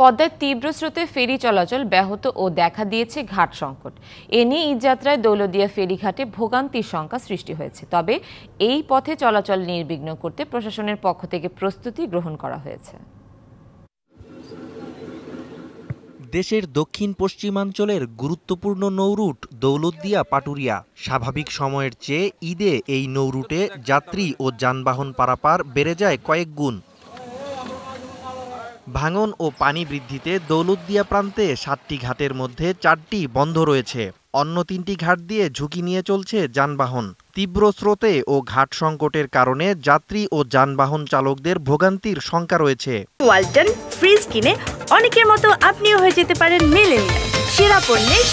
পদ্মার তীব্র স্রোতে ফেরি চলাচল ব্যাহত ও দেখা দিয়েছে ঘাট সংকট এ নিয়ে ঈদযাত্রায় দৌলদিয়া ফেরিঘাটে ভোগান্তির শঙ্কা সৃষ্টি হয়েছে তবে এই পথে চলাচল নির্বিঘ্ন করতে প্রশাসনের পক্ষ থেকে প্রস্তুতি গ্রহণ করা হয়েছে দেশের দক্ষিণ পশ্চিমাঞ্চলের গুরুত্বপূর্ণ নৌরুট দৌলদিয়া পাটুরিয়া স্বাভাবিক সময়ের চেয়ে ঈদে এই নৌরুটে যাত্রী ও যানবাহন পারাপার বেড়ে যায় কয়েক গুণ ভাঙন ও পানি বৃদ্ধিতে দৌলতদিয়া প্রান্তে সাতটি ঘাটের মধ্যে চারটি বন্ধ রয়েছে অন্য তিনটি ঘাট দিয়ে ঝুঁকি নিয়ে চলছে যানবাহন তীব্র স্রোতে ও ঘাট সংকটের কারণে যাত্রী ও যানবাহন চালকদের ভোগান্তির শঙ্কা রয়েছে ওয়ালটন ফ্রিজ কিনে অনেকের মতো আপনিও হয়ে যেতে পারেন মেলেনিয়া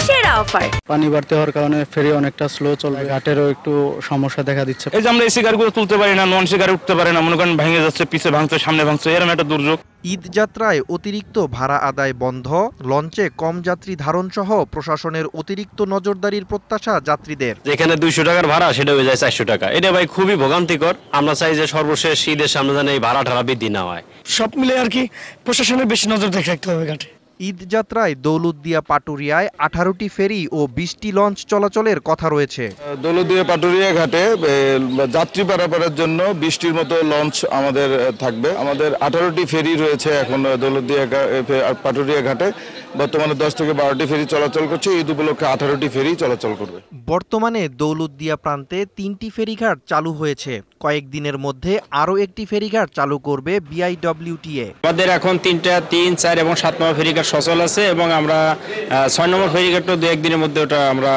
সেরা অফার পানি বাড়তে হওয়ার কারণে ফেরি অনেকটা স্লো চলবে ঘাটেরও একটু সমস্যা দেখা দিচ্ছে এই যে আমরা এসি গাড়িগুলো তুলতে পারি না নন গাড়ি উঠতে না মনে করেন ভেঙে যাচ্ছে পিছে ভাঙছে সামনে ভাঙছে এরকম একটা দুর্যোগ ঈদ যাত্রায় অতিরিক্ত ভাড়া আদায় বন্ধ লঞ্চে কম যাত্রী ধারণ সহ প্রশাসনের অতিরিক্ত নজরদারির প্রত্যাশা যাত্রীদের যেখানে দুইশো টাকার ভাড়া সেটা হয়ে যায় চারশো টাকা এটা ভাই খুবই ভোগান্তিকর আমরা চাই যে সর্বশেষ ঈদের সামনে যেন এই ভাড়া ঢালা বৃদ্ধি না হয় সব মিলে আর কি প্রশাসনের বেশি নজর দেখে রাখতে হবে ঘাটে ঈদযাত্রায় দৌলতদিয়া পাটুরিয়ায় আঠারোটি ফেরি ও বিশটি লঞ্চ চলাচলের কথা রয়েছে দৌলতদিয়া পাটুরিয়া ঘাটে যাত্রী পারাপারের জন্য বিশটির মতো লঞ্চ আমাদের থাকবে আমাদের আঠারোটি ফেরি রয়েছে এখন দৌলতদিয়া পাটুরিয়া ঘাটে বর্তমানে দশ থেকে বারোটি ফেরি চলাচল করছে ঈদ উপলক্ষে আঠারোটি ফেরি চলাচল করবে বর্তমানে দৌলতদিয়া প্রান্তে তিনটি ফেরিঘাট চালু হয়েছে কয়েকদিনের মধ্যে আরও একটি ফেরিঘাট চালু করবে বিআইডব্লিউটিএ আমাদের এখন তিনটা তিন চার এবং সাত নম্বর ফেরিঘাট সচল আছে এবং আমরা ছয় নম্বর ফেরিঘাটও দু একদিনের মধ্যে ওটা আমরা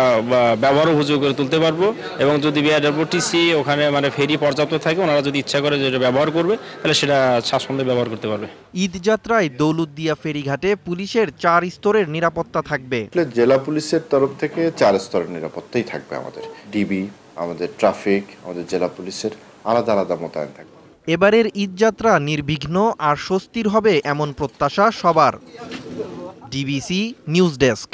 ব্যবহার উপযোগ করে তুলতে পারবো এবং যদি বিআইডব্লিউটিসি ওখানে মানে ফেরি পর্যাপ্ত থাকে ওনারা যদি ইচ্ছা করে যেটা ব্যবহার করবে তাহলে সেটা স্বাচ্ছন্দ্যে ব্যবহার করতে পারবে ঈদ যাত্রায় দৌলুদ্দিয়া ফেরিঘাটে পুলিশের চার স্তরের নিরাপত্তা থাকবে জেলা পুলিশের তরফ থেকে চার স্তরের নিরাপত্তাই থাকবে আমাদের ডিবি আমাদের ট্রাফিক আমাদের জেলা পুলিশের আলাদা আলাদা মোতায়েন থাকবে এবারের ঈদযাত্রা নির্বিঘ্ন আর স্বস্তির হবে এমন প্রত্যাশা সবার ডিবিসি নিউজ ডেস্ক